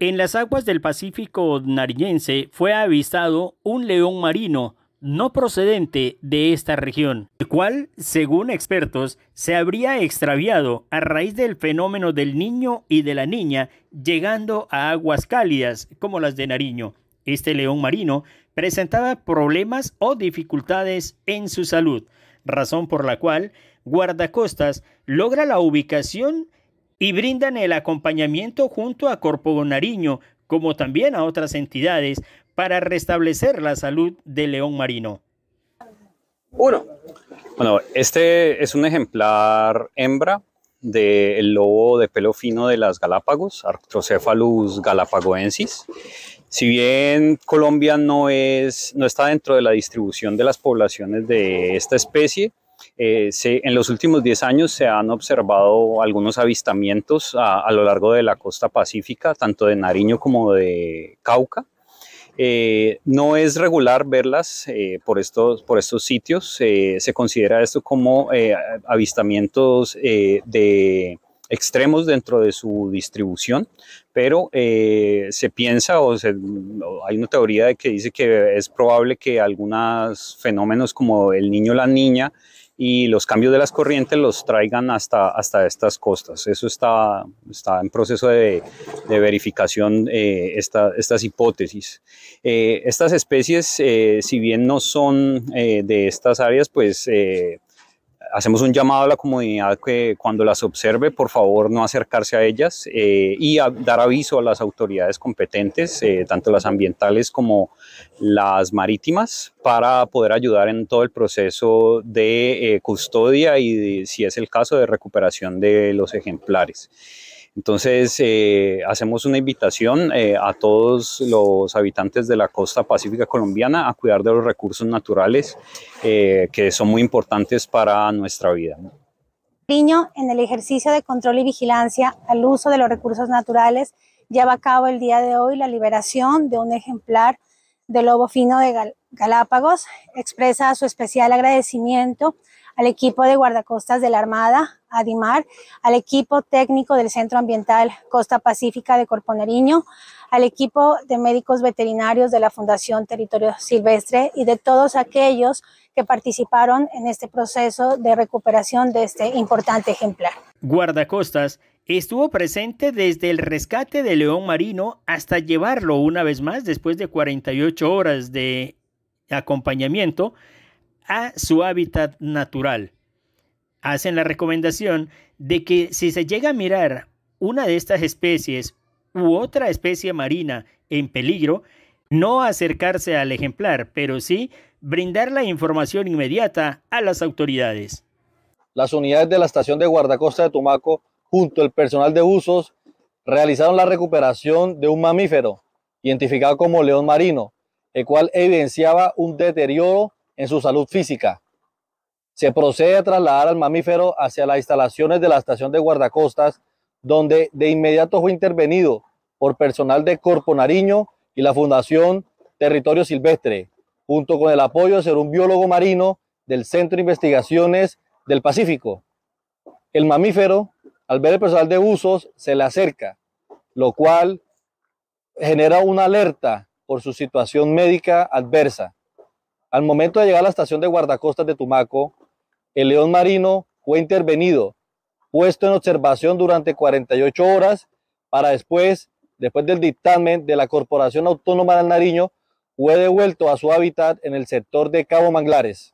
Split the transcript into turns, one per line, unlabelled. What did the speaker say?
En las aguas del Pacífico nariñense fue avistado un león marino no procedente de esta región, el cual, según expertos, se habría extraviado a raíz del fenómeno del niño y de la niña llegando a aguas cálidas como las de Nariño. Este león marino presentaba problemas o dificultades en su salud, razón por la cual Guardacostas logra la ubicación y brindan el acompañamiento junto a Corpo Bonariño, como también a otras entidades, para restablecer la salud del león marino.
Bueno, este es un ejemplar hembra del lobo de pelo fino de las Galápagos, Arctocephalus galapagoensis. Si bien Colombia no, es, no está dentro de la distribución de las poblaciones de esta especie, eh, en los últimos 10 años se han observado algunos avistamientos a, lo largo de la costa pacífica, tanto de Nariño como de Cauca. Eh, no es regular verlas eh, por, estos, por estos sitios. se considera esto como avistamientos de extremos dentro de su distribución, pero se piensa o hay una teoría de que dice que es probable que algunos fenómenos como el niño o la niña y los cambios de las corrientes los traigan hasta, hasta estas costas. Eso está, está en proceso de, verificación eh, estas hipótesis. Eh, estas especies, eh, si bien no son de estas áreas, pues hacemos un llamado a la comunidad que cuando las observe, por favor, no acercarse a ellas eh, y dar aviso a las autoridades competentes, eh, tanto las ambientales como las marítimas, para poder ayudar en todo el proceso de eh, custodia y, si es el caso, de recuperación de los ejemplares. Entonces, eh, hacemos una invitación eh, a todos los habitantes de la costa pacífica colombiana a cuidar de los recursos naturales eh, que son muy importantes para nuestra vida.
Niño, en el ejercicio de control y vigilancia al uso de los recursos naturales, lleva a cabo el día de hoy la liberación de un ejemplar de lobo fino de Galápagos. Expresa su especial agradecimiento al equipo de guardacostas de la Armada, Adimar, al equipo técnico del Centro Ambiental Costa Pacífica de Corpo Nariño, al equipo de médicos veterinarios de la Fundación Territorio Silvestre y de todos aquellos que participaron en este proceso de recuperación de este importante ejemplar.
Guardacostas estuvo presente desde el rescate de León Marino hasta llevarlo una vez más después de 48 horas de acompañamiento a su hábitat natural. Hacen la recomendación de que si se llega a mirar una de estas especies u otra especie marina en peligro, no acercarse al ejemplar, pero sí brindar la información inmediata a las autoridades.
Las unidades de la estación de guardacosta de Tumaco, junto al personal de usos, realizaron la recuperación de un mamífero, identificado como león marino, el cual evidenciaba un deterioro en su salud física. Se procede a trasladar al mamífero hacia las instalaciones de la estación de guardacostas, donde de inmediato fue intervenido por personal de Corpo Nariño y la Fundación Territorio Silvestre, junto con el apoyo de ser un biólogo marino del Centro de Investigaciones del Pacífico. El mamífero, al ver el personal de usos, se le acerca, lo cual genera una alerta por su situación médica adversa. Al momento de llegar a la estación de guardacostas de Tumaco, el león marino fue intervenido, puesto en observación durante 48 horas para después, después del dictamen de la Corporación Autónoma del Nariño, fue devuelto a su hábitat en el sector de Cabo Manglares.